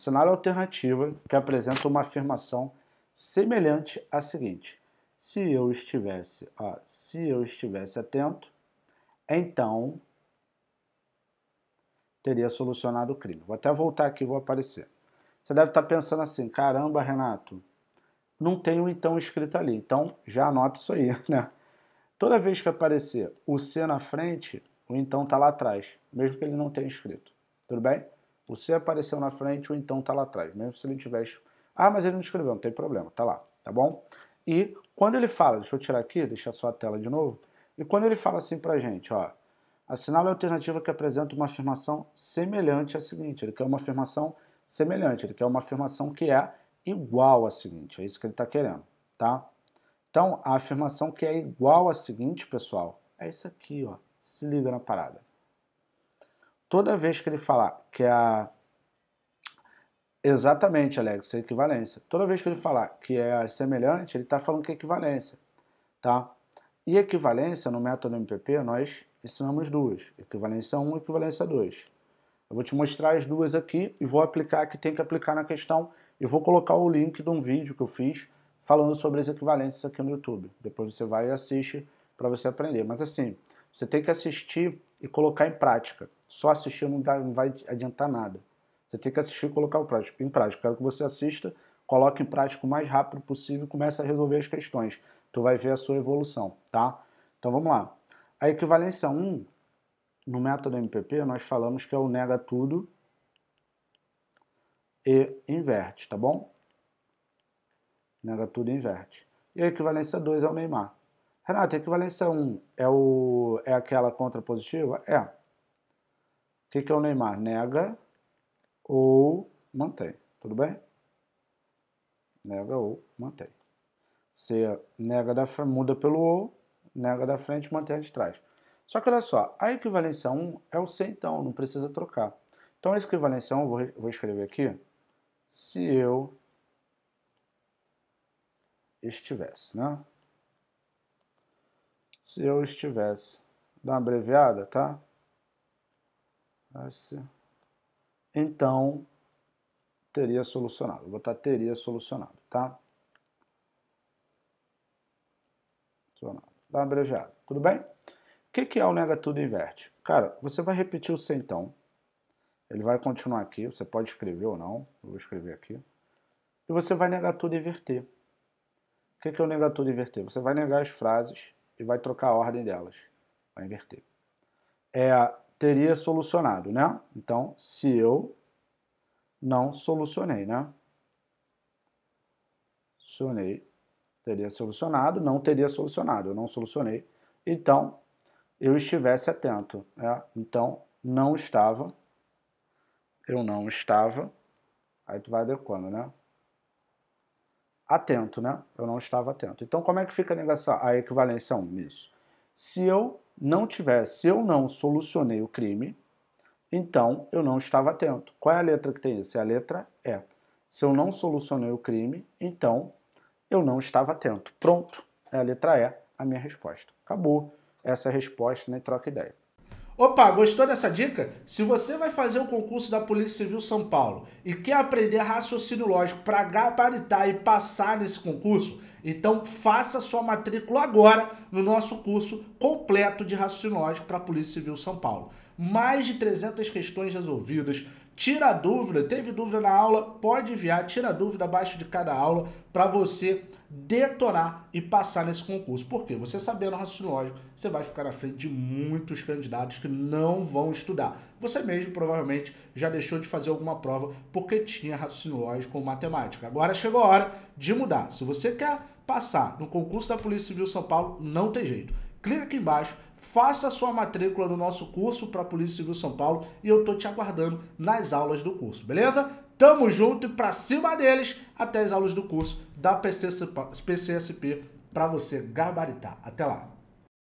Cenário alternativa que apresenta uma afirmação semelhante à seguinte: se eu estivesse, ó, se eu estivesse atento, então teria solucionado o crime. Vou até voltar aqui, vou aparecer. Você deve estar pensando assim: caramba, Renato, não tem o então escrito ali. Então já anota isso aí, né? Toda vez que aparecer o C na frente, o então está lá atrás, mesmo que ele não tenha escrito. Tudo bem? Você apareceu na frente ou então está lá atrás, mesmo se ele tivesse... Ah, mas ele não escreveu, não tem problema, está lá, tá bom? E quando ele fala, deixa eu tirar aqui, deixar só a tela de novo, e quando ele fala assim para a gente, ó, assinale a alternativa que apresenta uma afirmação semelhante à seguinte, ele quer uma afirmação semelhante, ele quer uma afirmação que é igual à seguinte, é isso que ele está querendo, tá? Então, a afirmação que é igual à seguinte, pessoal, é isso aqui, ó. Se liga na parada toda vez que ele falar que a. Exatamente, Alex, é equivalência. Toda vez que ele falar que é semelhante, ele está falando que é equivalência. Tá? E equivalência, no método MPP, nós ensinamos duas. Equivalência 1 e equivalência 2. Eu vou te mostrar as duas aqui e vou aplicar que tem que aplicar na questão e vou colocar o link de um vídeo que eu fiz falando sobre as equivalências aqui no YouTube. Depois você vai e assiste para você aprender. Mas assim, você tem que assistir e colocar em prática só assistir não, dá, não vai adiantar nada. Você tem que assistir e colocar o prático, em prática. Quero que você assista, coloque em prática o mais rápido possível e comece a resolver as questões. Tu vai ver a sua evolução, tá? Então vamos lá. A equivalência 1, no método MPP, nós falamos que é o nega tudo e inverte, tá bom? Nega tudo e inverte. E a equivalência 2 é o Neymar. Renato, a equivalência 1 é, o, é aquela contrapositiva? É. O que, que é o Neymar? Nega ou mantém, tudo bem? Nega ou mantém. Você nega da frente, muda pelo ou, nega da frente, mantém de trás. Só que olha só, a equivalência 1 é o C então, não precisa trocar. Então a equivalência 1, vou, vou escrever aqui, se eu estivesse, né? Se eu estivesse, dá uma abreviada, tá? S. Assim. Então, teria solucionado. Vou botar teria solucionado, tá? Solucionado. Dá abrejado. Tudo bem? O que, que é o nega tudo inverte? Cara, você vai repetir o então. Ele vai continuar aqui. Você pode escrever ou não. Eu vou escrever aqui. E você vai negar tudo e inverter. O que, que é o negar tudo e inverter? Você vai negar as frases e vai trocar a ordem delas. Vai inverter. É, teria solucionado, né? Então, se eu não solucionei, né? Solucionei, teria solucionado, não teria solucionado, eu não solucionei. Então, eu estivesse atento, né? Então, não estava, eu não estava, aí tu vai adequando, né? Atento, né? Eu não estava atento. Então, como é que fica a, negação, a equivalência 1 nisso? Se eu não tivesse, se eu não solucionei o crime, então eu não estava atento. Qual é a letra que tem isso? É a letra E. Se eu não solucionei o crime, então eu não estava atento. Pronto, é a letra E a minha resposta. Acabou essa é resposta, nem né? troca ideia. Opa, gostou dessa dica? Se você vai fazer o um concurso da Polícia Civil São Paulo e quer aprender raciocínio lógico para gabaritar e passar nesse concurso, então faça sua matrícula agora no nosso curso completo de raciocínio lógico para a Polícia Civil São Paulo. Mais de 300 questões resolvidas. Tira dúvida, teve dúvida na aula, pode enviar, tira dúvida abaixo de cada aula para você detonar e passar nesse concurso. Porque você sabendo raciocínio lógico, você vai ficar na frente de muitos candidatos que não vão estudar. Você mesmo provavelmente já deixou de fazer alguma prova porque tinha raciocínio lógico ou matemática. Agora chegou a hora de mudar. Se você quer passar no concurso da Polícia Civil São Paulo, não tem jeito. Clica aqui embaixo, faça a sua matrícula no nosso curso para Polícia Civil São Paulo e eu tô te aguardando nas aulas do curso, beleza? Tamo junto e pra cima deles até as aulas do curso da PCSP para você gabaritar. Até lá!